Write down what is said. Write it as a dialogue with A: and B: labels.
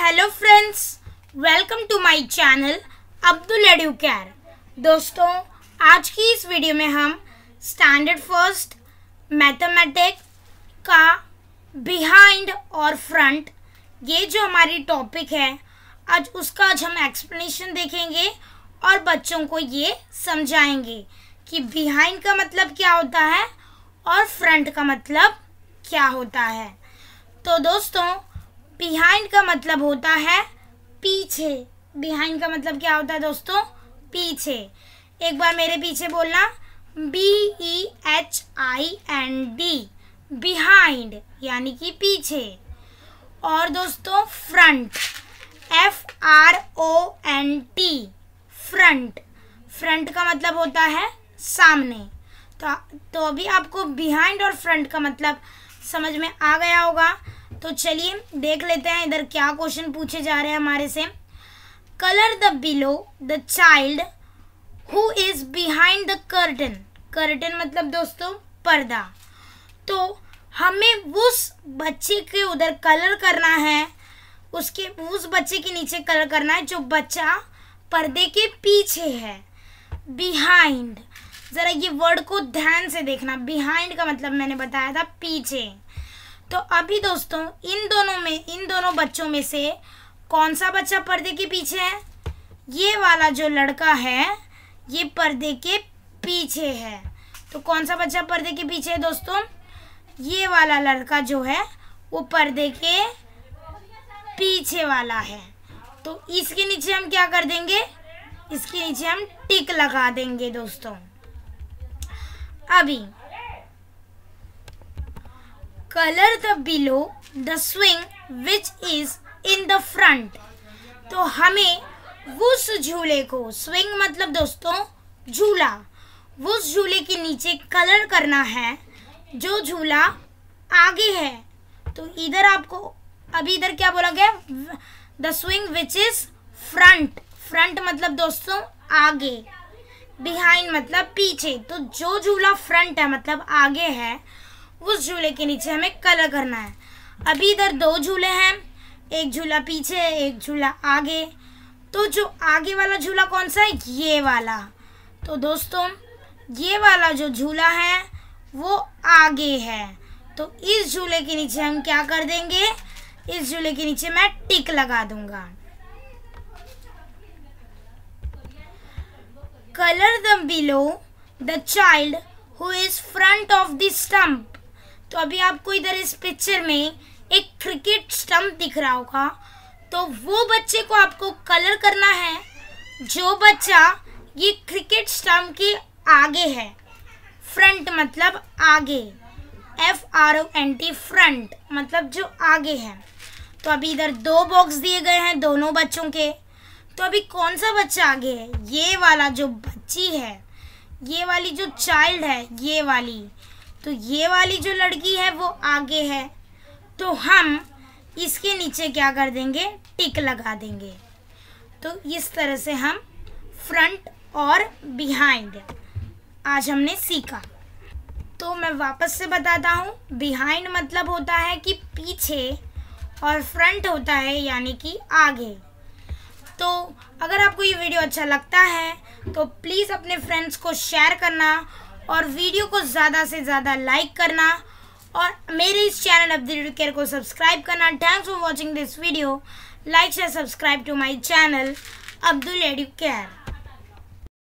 A: hello friends welcome to my channel Abdul care दोस्तों आज की इस वीडियो में हम स्टैंडर्ड फर्स्ट मैथमेटिक का बिहाइंड और फ्रंट ये जो हमारी टॉपिक है आज उसका आज हम एक्सप्लेनेशन देखेंगे और बच्चों को ये समझाएंगे कि बिहाइंड का मतलब क्या होता है और फ्रंट का मतलब क्या होता है तो दोस्तों बिहाइंड का मतलब होता है पीछे बिहाइंड का मतलब क्या होता है दोस्तों पीछे एक बार मेरे पीछे बोलना B E H I N D behind यानी कि पीछे और दोस्तों front F R O N T front front का मतलब होता है सामने तो तो अभी आपको बिहाइंड और फ्रंट का मतलब समझ में आ गया होगा तो चलिए देख लेते हैं इधर क्या क्वेश्चन पूछे जा रहे हैं हमारे से colour the below the child who is behind the curtain curtain मतलब दोस्तों पर्दा तो हमें उस बच्चे के उधर कलर करना है उसके उस बच्चे के नीचे कलर करना है जो बच्चा पर्दे के पीछे है बिहाइंड ज़रा ये वर्ड को ध्यान से देखना बिहाइंड का मतलब मैंने बताया था पीछे तो अभी दोस्तों इन दोनों में इन दोनों बच्चों में से कौन सा बच्चा पर्दे के पीछे है ये वाला जो लड़का है ये पर्दे के पीछे है तो कौन सा बच्चा पर्दे के पीछे है दोस्तों ये वाला लड़का जो है वो पर्दे के पीछे वाला है तो इसके नीचे हम क्या कर देंगे इसके नीचे हम टिक लगा देंगे दोस्तों अभी colour the below the swing which is in the front तो हमें उस झूले को स्विंग मतलब दोस्तों झूला उस झूले के नीचे कलर करना है जो झूला आगे है तो इधर आपको अभी इधर क्या बोला गया the swing which is front front मतलब दोस्तों आगे बिहाइंड मतलब पीछे तो जो झूला फ्रंट है मतलब आगे है उस झूले के नीचे हमें कलर करना है अभी इधर दो झूले हैं एक झूला पीछे एक झूला आगे तो जो आगे वाला झूला कौन सा है ये वाला तो दोस्तों ये वाला जो झूला है वो आगे है तो इस झूले के नीचे हम क्या कर देंगे इस झूले के नीचे मैं टिक लगा दूंगा colour the below the child who is front of the stump तो अभी आपको इधर इस पिक्चर में एक क्रिकेट स्टम्प दिख रहा होगा तो वो बच्चे को आपको कलर करना है जो बच्चा ये क्रिकेट स्टंप के आगे है फ्रंट मतलब आगे F R O N T front मतलब जो आगे है तो अभी इधर दो बॉक्स दिए गए हैं दोनों बच्चों के तो अभी कौन सा बच्चा आगे है ये वाला जो बच्ची है ये वाली जो चाइल्ड है ये वाली तो ये वाली जो लड़की है वो आगे है तो हम इसके नीचे क्या कर देंगे टिक लगा देंगे तो इस तरह से हम फ्रंट और बिहाइंड आज हमने सीखा तो मैं वापस से बताता हूँ बिहाइंड मतलब होता है कि पीछे और फ्रंट होता है यानी कि आगे तो अगर आपको ये वीडियो अच्छा लगता है तो प्लीज़ अपने फ्रेंड्स को शेयर करना और वीडियो को ज़्यादा से ज़्यादा लाइक करना और मेरे इस चैनल अपडेट केयर को सब्सक्राइब करना thanks for watching this video like share subscribe to my channel Abdul edu care